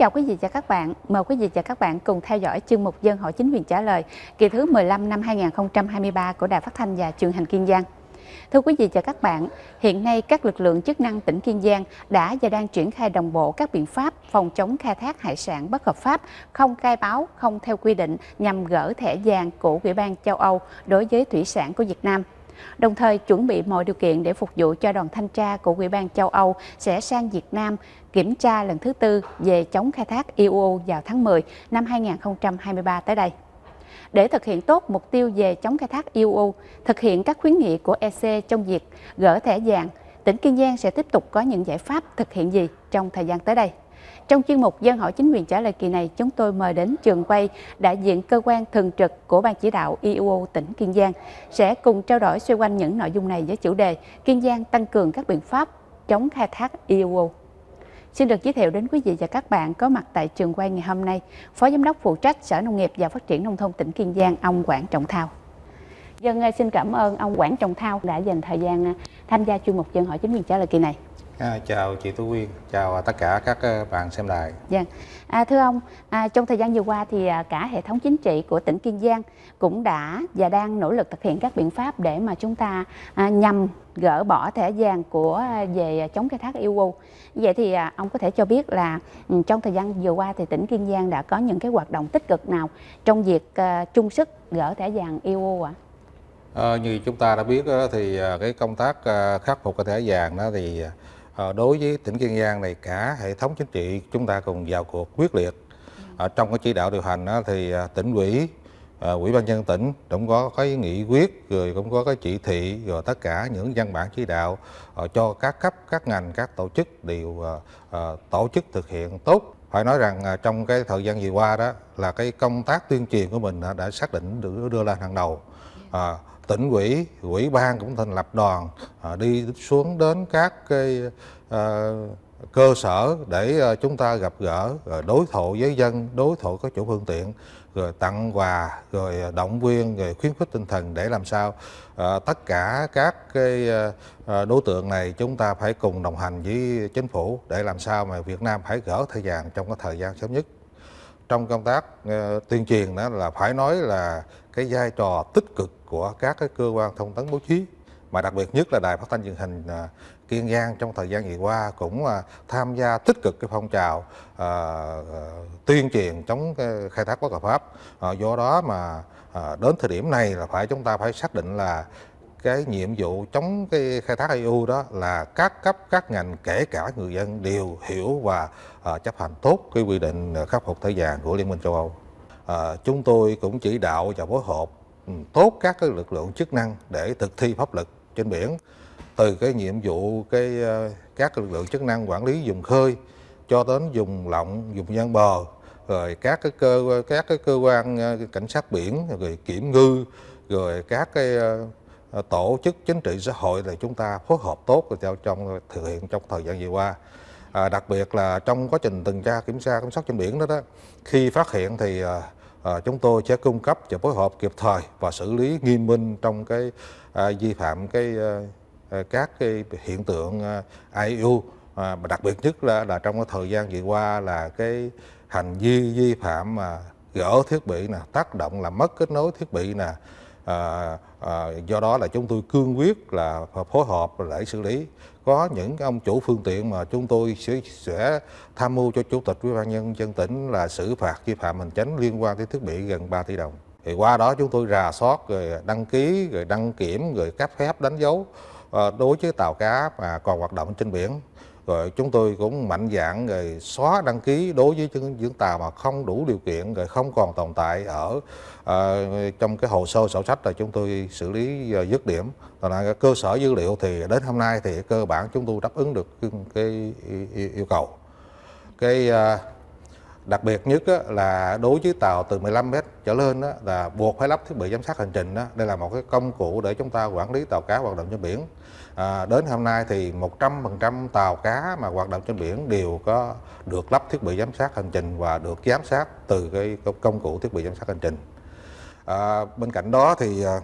chào quý vị và các bạn. Mời quý vị và các bạn cùng theo dõi chương mục Dân hỏi chính quyền trả lời kỳ thứ 15 năm 2023 của Đài Phát thanh và Truyền hình Kiên Giang. Thưa quý vị và các bạn, hiện nay các lực lượng chức năng tỉnh Kiên Giang đã và đang triển khai đồng bộ các biện pháp phòng chống khai thác hải sản bất hợp pháp, không khai báo, không theo quy định nhằm gỡ thẻ vàng của Ủy ban châu Âu đối với thủy sản của Việt Nam đồng thời chuẩn bị mọi điều kiện để phục vụ cho đoàn thanh tra của Ủy ban châu Âu sẽ sang Việt Nam kiểm tra lần thứ tư về chống khai thác IUU e vào tháng 10 năm 2023 tới đây. Để thực hiện tốt mục tiêu về chống khai thác IUU, e thực hiện các khuyến nghị của EC trong việc gỡ thẻ vàng, tỉnh Kiên Giang sẽ tiếp tục có những giải pháp thực hiện gì trong thời gian tới đây. Trong chuyên mục Dân hỏi chính quyền trả lời kỳ này, chúng tôi mời đến trường quay đại diện cơ quan thường trực của Ban chỉ đạo IUO e tỉnh Kiên Giang sẽ cùng trao đổi xoay quanh những nội dung này với chủ đề Kiên Giang tăng cường các biện pháp chống khai thác IUO. Xin được giới thiệu đến quý vị và các bạn có mặt tại trường quay ngày hôm nay, Phó Giám đốc phụ trách Sở Nông nghiệp và Phát triển Nông thôn tỉnh Kiên Giang, ông Quảng Trọng Thao. Dân xin cảm ơn ông Quảng Trọng Thao đã dành thời gian à, tham gia chuyên mục dân hỏi chính quyền trả lời kỳ này. À, chào chị Tú Quyên, chào tất cả các ờ, bạn xem đài. Dạ. À, thưa ông, à, trong thời gian vừa qua thì à, cả hệ thống chính trị của tỉnh Kiên Giang cũng đã và đang nỗ lực thực hiện các biện pháp để mà chúng ta à, nhằm gỡ bỏ thẻ vàng của à, về chống khai thác EU. Vậy thì à, ông có thể cho biết là ừ, trong thời gian vừa qua thì tỉnh Kiên Giang đã có những cái hoạt động tích cực nào trong việc à, chung sức gỡ thẻ vàng EU ạ? À? À, như chúng ta đã biết đó, thì à, cái công tác khắc phục cái thẻ vàng đó thì Ờ, đối với tỉnh Kiên Giang này cả hệ thống chính trị chúng ta cùng vào cuộc quyết liệt ở ờ, trong cái chỉ đạo điều hành thì ờ, tỉnh ủy ủy ban nhân tỉnh cũng có cái nghị quyết rồi cũng có cái chỉ thị rồi tất cả những văn bản chỉ đạo cho các cấp các ngành các tổ chức đều tổ chức thực hiện tốt phải nói rằng à, trong cái thời gian vừa qua đó là cái công tác tuyên truyền của mình đã xác định được đưa lên hàng đầu à, tỉnh ủy ủy ban cũng thành lập đoàn à, đi xuống đến các cái à, cơ sở để à, chúng ta gặp gỡ à, đối thoại với dân đối thoại các chủ phương tiện rồi tặng quà rồi ờ, động viên rồi khuyến khích tinh thần để làm sao à, tất cả các cái à, đối tượng này chúng ta phải cùng đồng hành với chính phủ để làm sao mà Việt Nam phải gỡ thời gian trong cái thời gian sớm nhất trong công tác uh, tuyên truyền đó là phải nói là cái vai trò tích cực của các cái cơ quan thông tấn báo chí mà đặc biệt nhất là đài phát thanh truyền hình Kiên Giang trong thời gian vừa qua cũng à, tham gia tích cực cái phong trào à, à, tuyên truyền chống khai thác bất hợp pháp. Ờ, do đó mà đến thời điểm này là phải chúng ta phải xác định là cái nhiệm vụ chống cái khai thác EU đó là các cấp các ngành kể cả người dân đều hiểu và uh, chấp hành tốt cái quy định khắc phục thời gian của Liên minh châu Âu. Uh, chúng tôi cũng chỉ đạo và phối hợp ừ, tốt các cái lực lượng chức năng để thực thi pháp luật trên biển từ cái nhiệm vụ cái ờ, các lực lượng chức năng quản lý dùng khơi cho đến dùng lộng dùng gian bờ rồi các cái cơ các cái cơ quan ờ, cảnh sát biển rồi kiểm ngư rồi các cái ờ, tổ chức chính trị xã hội là chúng ta phối hợp tốt theo trong thực hiện trong thời gian vừa qua à, đặc biệt là trong quá trình tuần tra kiểm tra kiểm soát trên biển đó đó khi phát hiện thì à, chúng tôi sẽ cung cấp và phối hợp kịp thời và xử lý nghiêm minh trong cái à, vi phạm cái à, Ờ, các cái hiện tượng ờ, IU ờ, mà đặc biệt nhất là, là trong cái thời gian vừa qua là cái hành vi vi phạm mà gỡ thiết bị nè tác động là mất kết nối thiết bị nè à, à, do đó là chúng tôi cương quyết là phối hợp để xử lý có những ông chủ phương tiện mà chúng tôi sẽ, sẽ tham mưu cho chủ tịch ủy ban nhân dân tỉnh là xử phạt vi phạm hành chính liên quan tới thiết bị gần 3 tỷ đồng thì qua đó chúng tôi rà soát rồi đăng ký rồi đăng kiểm rồi cấp phép đánh dấu Ờ, đối với tàu cá mà còn hoạt động trên biển rồi chúng tôi cũng mạnh dạng rồi xóa đăng ký đối với những, những tàu mà không đủ điều kiện rồi không còn tồn tại ở à, trong cái hồ sơ sổ sách là chúng tôi xử lý à, dứt điểm còn là cơ sở dữ liệu thì đến hôm nay thì cơ bản chúng tôi đáp ứng được cái yêu, yêu, cầu cái à, đặc biệt nhất là đối với tàu từ 15 mét trở lên là buộc phải lắp thiết bị giám sát hành trình đây là một cái công cụ để chúng ta quản lý tàu cá hoạt động trên biển à, đến hôm nay thì 100% tàu cá mà hoạt động trên biển đều có được lắp thiết bị giám sát hành trình và được giám sát từ cái công cụ thiết bị giám sát hành trình à, bên cạnh đó thì à,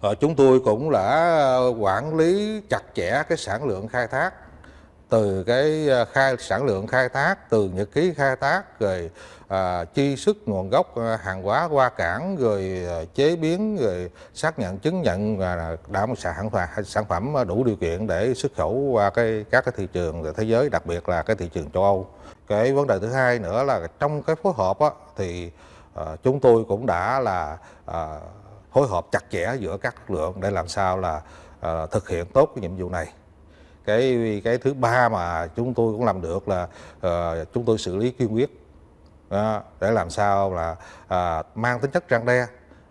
ờ, chúng tôi cũng đã quản lý chặt chẽ cái sản lượng khai thác từ cái à, khai sản lượng khai thác từ nhật ký khai thác rồi à, chi sức nguồn gốc à, hàng hóa qua cảng rồi à, chế biến rồi xác nhận chứng nhận và đảm sản sản phẩm đủ điều kiện để xuất khẩu qua cái các cái thị trường thế giới đặc biệt là cái thị trường châu Âu cái vấn đề thứ hai nữa là trong cái phối hợp á, thì à, chúng tôi cũng đã là à, phối hợp chặt chẽ giữa các lực lượng để làm sao là à, thực hiện tốt cái nhiệm vụ này cái cái thứ ba mà chúng tôi cũng làm được là uh, chúng tôi xử lý kiên quyết uh, để làm sao là uh, mang tính chất răng đe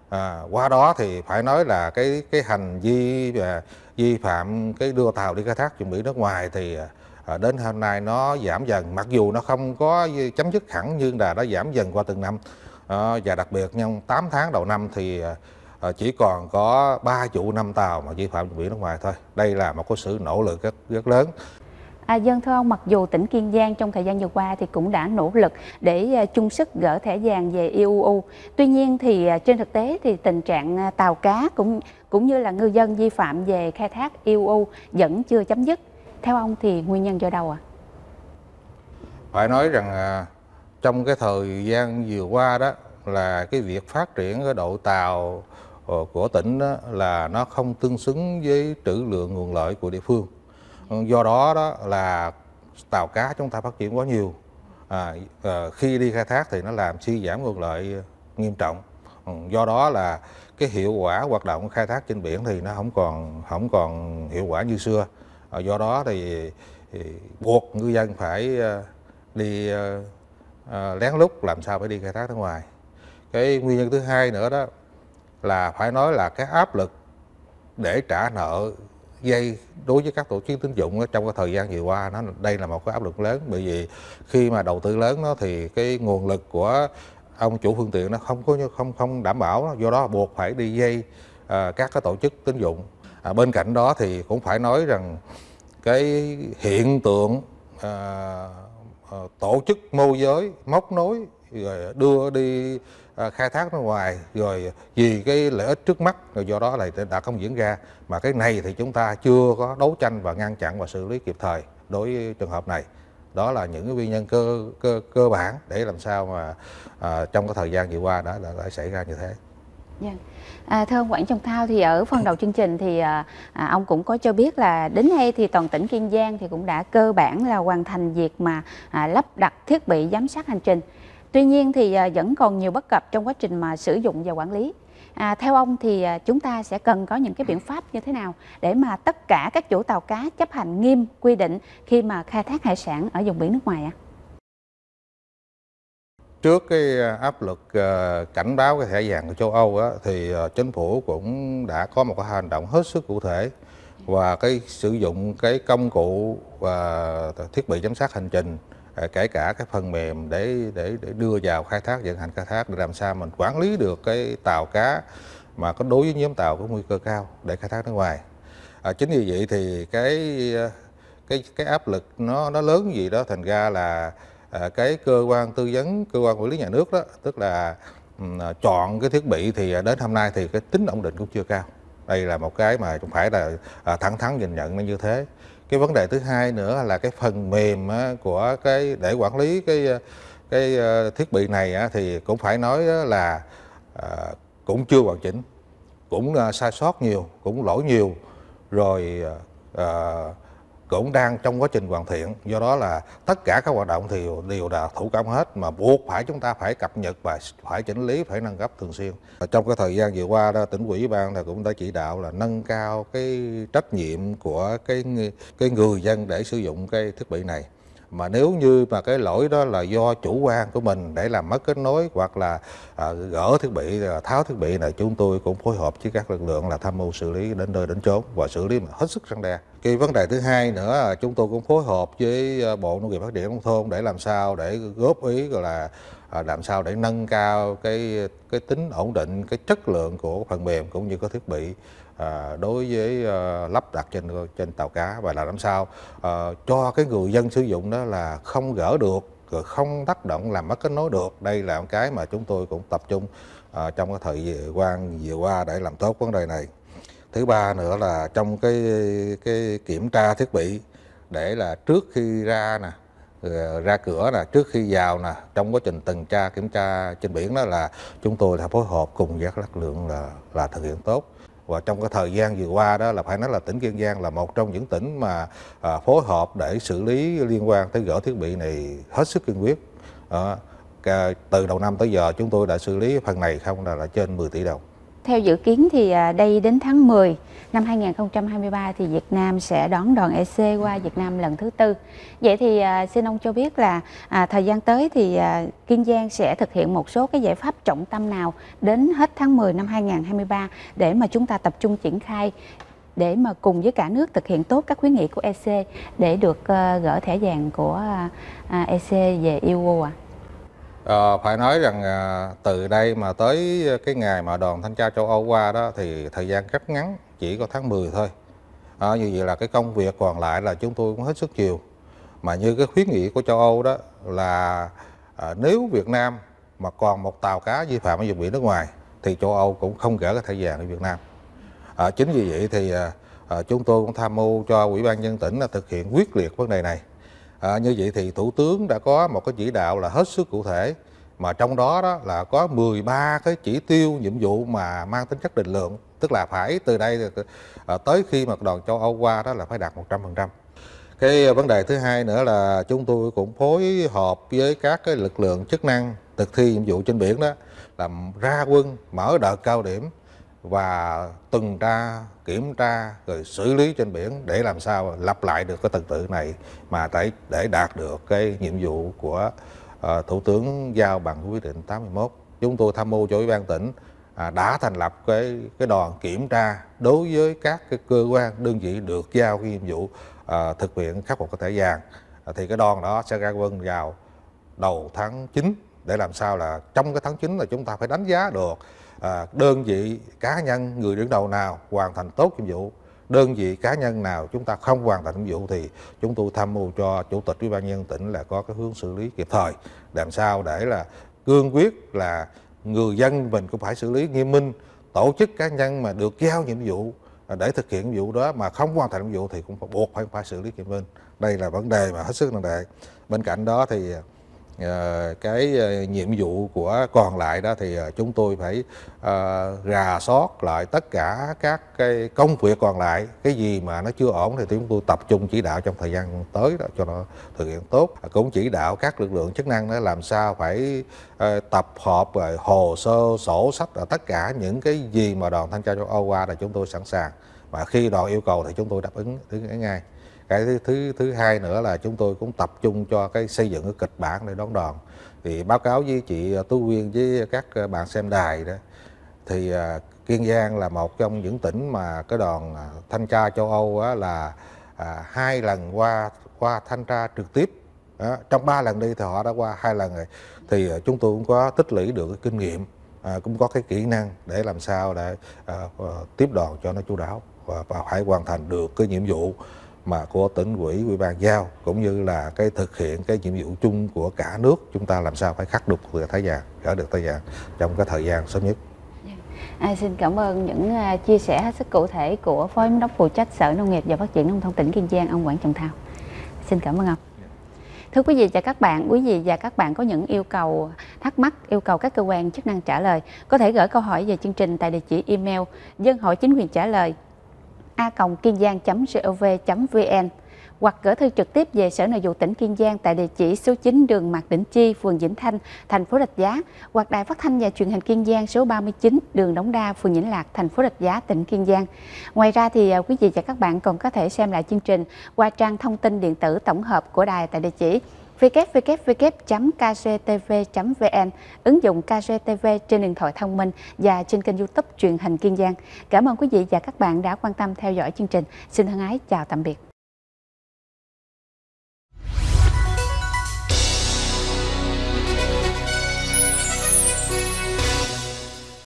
À, qua đó thì phải nói là cái cái hành vi và vi phạm cái đưa tàu đi khai thác vùng biển nước ngoài thì à, à, đến hôm nay nó giảm dần mặc dù nó không có chấm dứt hẳn nhưng là nó giảm dần qua từng năm à, và đặc biệt trong 8 tháng đầu năm thì à, Ờ, chỉ còn có 3 chủ năm tàu mà vi phạm vùng biển nước ngoài thôi. Đây là một cái sự nỗ lực rất, rất lớn. À, dân vâng, thưa ông, mặc dù tỉnh Kiên Giang trong thời gian vừa qua thì cũng đã nỗ lực để à, chung sức gỡ thẻ vàng về IUU. Tuy nhiên thì à, trên thực tế thì tình trạng à, tàu cá cũng cũng như là ngư dân vi phạm về khai thác IUU vẫn chưa chấm dứt. Theo ông thì nguyên nhân do đâu ạ? À? Phải nói rằng trong cái thời gian vừa qua đó là cái việc phát triển cái độ tàu ờ, của tỉnh đó là nó không tương xứng với trữ lượng nguồn lợi của địa phương ừ, do đó đó là tàu cá chúng ta phát triển quá nhiều à, à, khi đi khai thác thì nó làm suy giảm nguồn lợi nghiêm trọng ừ, do đó là cái hiệu quả hoạt động khai thác trên biển thì nó không còn không còn hiệu quả như xưa à, do đó thì, thì buộc ngư dân phải ờ, đi à, lén lút làm sao phải đi khai thác nước ngoài cái nguyên nhân thứ hai nữa đó là phải nói là cái áp lực để trả nợ dây đối với các tổ chức tín dụng trong cái thời gian vừa qua nó đây là một cái áp lực lớn bởi vì khi mà đầu tư lớn nó thì cái nguồn lực của ông chủ phương tiện nó không có không không đảm bảo do đó buộc phải đi dây à, các cái tổ chức tín dụng à, bên cạnh đó thì cũng phải nói rằng cái hiện tượng à, à, tổ chức môi giới móc nối rồi đưa đi Ờ, khai thác ra ngoài rồi vì cái lợi ích trước mắt rồi do đó là đã không diễn ra mà cái này thì chúng ta chưa có đấu tranh và ngăn chặn và xử lý kịp thời đối với trường hợp này đó là những cái nguyên nhân cơ cơ cơ bản để làm sao mà à, trong cái thời gian vừa qua đã, đã đã xảy ra như thế. Yeah. Dạ. À, thưa ông Quảng Trọng Thao thì ở phần đầu chương trình thì ờ, à, ông cũng có cho biết là đến nay thì toàn tỉnh Kiên Giang thì cũng đã cơ bản là hoàn thành việc mà à, lắp đặt thiết bị giám sát hành trình. Tuy nhiên thì à, vẫn còn nhiều bất cập trong quá trình mà sử dụng và quản lý. À, theo ông thì à, chúng ta sẽ cần có những cái biện pháp như thế nào để mà tất cả các chủ tàu cá chấp hành nghiêm quy định khi mà khai thác hải sản ở vùng biển nước ngoài ạ? Trước cái áp lực à, cảnh báo cái thẻ vàng của châu Âu á, thì chính phủ cũng đã có một cái hành động hết sức cụ thể và cái sử dụng cái công cụ và thiết bị giám sát hành trình Ờ, kể cả cái phần mềm để để để đưa vào khai thác vận hành khai thác để làm sao mình quản lý được cái tàu cá mà có đối với nhóm tàu có nguy cơ cao để khai thác nước ngoài à, chính vì vậy thì cái ờ, cái cái áp lực nó nó lớn gì đó thành ra là à, cái cơ quan tư vấn cơ quan quản lý nhà nước đó tức là um, chọn cái thiết bị thì đến hôm nay thì cái tính ổn định cũng chưa cao đây là một cái mà cũng phải là à, thẳng thắn nhìn nhận nó như thế cái vấn đề thứ hai nữa là cái phần mềm của cái để quản lý cái ờ, cái ờ, thiết bị này thì cũng phải nói là ờ, cũng chưa hoàn chỉnh cũng sai sót nhiều cũng lỗi nhiều rồi uh, cũng đang trong quá trình hoàn thiện do đó là tất cả các hoạt động thì đều là thủ công hết mà buộc phải chúng ta phải cập nhật và phải chỉnh lý phải nâng cấp thường xuyên và trong cái thời gian vừa qua đó tỉnh ủy ban thì cũng đã chỉ đạo là nâng cao cái trách nhiệm của cái cái người dân để sử dụng cái thiết bị này mà nếu như mà cái lỗi đó là do chủ quan của mình để làm mất kết nối hoặc là à, gỡ thiết bị à, tháo thiết bị này chúng tôi cũng phối hợp với các lực lượng là tham mưu xử lý đến nơi đến chốn và xử lý mà hết sức răng đe cái vấn đề thứ hai nữa là chúng tôi cũng phối hợp với à, bộ nông nghiệp phát triển nông thôn để làm sao để góp ý gọi là à, làm sao để nâng cao cái cái tính ổn định cái chất lượng của phần mềm cũng như có thiết bị À, đối với à, lắp đặt trên trên tàu cá và là làm sao à, cho cái người dân sử dụng đó là không gỡ được rồi không tác động làm mất kết nối được đây là một cái mà chúng tôi cũng tập trung trong cái thời gian vừa qua để làm tốt vấn đề này thứ ba nữa là trong cái cái kiểm tra thiết bị để là trước khi ra nè ra cửa là trước khi vào nè trong quá trình tuần tra kiểm tra trên biển đó là chúng tôi đã phối hợp cùng với các lực lượng là là thực hiện tốt và trong cái thời gian vừa qua đó là phải nói là tỉnh Kiên Giang là một trong những tỉnh mà à, phối hợp để xử lý liên quan tới gỡ thiết bị này hết sức kiên quyết. À, từ đầu năm tới giờ chúng tôi đã xử lý phần này không là, là trên 10 tỷ đồng. Theo dự kiến thì à, đây đến tháng 10 năm 2023 thì Việt Nam sẽ đón đoàn EC qua Việt Nam lần thứ tư. Vậy thì à, xin ông cho biết là à, thời gian tới thì à, Kiên Giang sẽ thực hiện một số cái giải pháp trọng tâm nào đến hết tháng 10 năm 2023 để mà chúng ta tập trung triển khai để mà cùng với cả nước thực hiện tốt các khuyến nghị của EC để được uh, gỡ thẻ vàng của uh, à, EC về EU ạ? À? À, phải nói rằng à, từ đây mà tới cái ngày mà đoàn thanh tra châu Âu qua đó thì thời gian rất ngắn, chỉ có tháng 10 thôi. À, như vậy là cái công việc còn lại là chúng tôi cũng hết sức chiều Mà như cái khuyến nghị của châu Âu đó là à, nếu Việt Nam mà còn một tàu cá vi phạm ở vùng biển nước ngoài thì châu Âu cũng không gỡ cái thời gian ở Việt Nam. À, chính vì vậy thì à, à, chúng tôi cũng tham mưu cho Ủy ban nhân tỉnh là thực hiện quyết liệt vấn đề này À, như vậy thì Thủ tướng đã có một cái chỉ đạo là hết sức cụ thể mà trong đó đó là có 13 cái chỉ tiêu nhiệm vụ mà mang tính chất định lượng tức là phải từ đây à, tới khi mà đoàn châu Âu qua đó là phải đạt 100%. Cái vấn đề thứ hai nữa là chúng tôi cũng phối hợp với các cái lực lượng chức năng thực thi nhiệm vụ trên biển đó làm ra quân mở đợt cao điểm và tuần tra kiểm tra rồi xử lý trên biển để làm sao lặp lại được cái trật tự này mà để để đạt được cái nhiệm vụ của uh, thủ tướng giao bằng quyết định 81 chúng tôi tham mưu cho ủy ban tỉnh à, đã thành lập cái cái đoàn kiểm tra đối với các cái cơ quan đơn vị được giao cái nhiệm vụ à, thực hiện khắc phục cái thẻ vàng à, thì cái đoàn đó sẽ ra quân vào đầu tháng 9 để làm sao là trong cái tháng 9 là chúng ta phải đánh giá được À, đơn vị cá nhân người đứng đầu nào hoàn thành tốt nhiệm vụ đơn vị cá nhân nào chúng ta không hoàn thành nhiệm vụ thì chúng tôi tham mưu cho chủ tịch ủy ban nhân tỉnh là có cái hướng xử lý kịp thời làm sao để là cương quyết là người dân mình cũng phải xử lý nghiêm minh tổ chức cá nhân mà được giao nhiệm vụ à, để thực hiện nhiệm vụ đó mà không hoàn thành nhiệm vụ thì cũng phải buộc phải phải xử lý nghiêm minh đây là vấn đề mà hết sức nặng nề bên cạnh đó thì à, Ờ, cái ờ, nhiệm vụ của còn lại đó thì ờ, chúng tôi phải rà soát lại tất cả các cái công việc còn lại cái gì mà nó chưa ổn thì chúng tôi tập trung chỉ đạo trong thời gian tới đó cho nó thực hiện tốt cũng chỉ đạo các lực lượng chức năng đó làm sao phải tập hợp rồi hồ sơ sổ sách và tất cả những cái gì mà đoàn thanh tra châu Âu qua là chúng tôi sẵn sàng và khi đoàn yêu cầu thì chúng tôi đáp ứng, ứng ngay cái thứ, thứ thứ hai nữa là chúng tôi cũng tập trung cho cái xây dựng cái kịch bản để đón đoàn thì báo cáo với chị Tú Quyên với các ờ, bạn xem đài đó thì ờ, Kiên Giang là một trong những tỉnh mà cái đoàn ờ, thanh tra châu Âu á, là à, hai lần qua qua thanh tra trực tiếp à, trong ba lần đi thì họ đã qua hai lần rồi thì chúng tôi cũng có tích lũy được cái kinh nghiệm à, cũng có cái kỹ năng để làm sao để à, tiếp đoàn cho nó chú đáo và, và phải hoàn thành được cái nhiệm vụ mà của tỉnh quỹ ủy ban giao cũng như là cái thực hiện cái nhiệm vụ chung của cả nước chúng ta làm sao phải khắc phục được thái già gỡ được thái già trong cái thời gian sớm nhất dạ. À, xin cảm ơn những uh, chia sẻ hết sức cụ thể của phó giám đốc phụ trách sở nông nghiệp và phát triển nông thôn tỉnh kiên giang ông quảng trọng thao xin cảm ơn ông Thưa quý vị và các bạn, quý vị và các bạn có những yêu cầu thắc mắc, yêu cầu các cơ quan chức năng trả lời, có thể gửi câu hỏi về chương trình tại địa chỉ email dân hội chính quyền trả lời a kiên giang gov vn hoặc gửi thư trực tiếp về Sở Nội vụ tỉnh Kiên Giang tại địa chỉ số 9 đường Mạc Đỉnh Chi, phường Vĩnh Thanh, thành phố Rạch Giá hoặc Đài Phát thanh và Truyền hình Kiên Giang số 39 đường Đống Đa, phường Vĩnh Lạc, thành phố Rạch Giá, tỉnh Kiên Giang. Ngoài ra thì à, quý vị và các bạn còn có thể xem lại chương trình qua trang thông tin điện tử tổng hợp của đài tại địa chỉ www.kctv.vn, ứng dụng kgtv trên điện thoại thông minh và trên kênh YouTube truyền hình Kiên Giang. Cảm ơn quý vị và các bạn đã quan tâm theo dõi chương trình. Xin thân ái chào tạm biệt.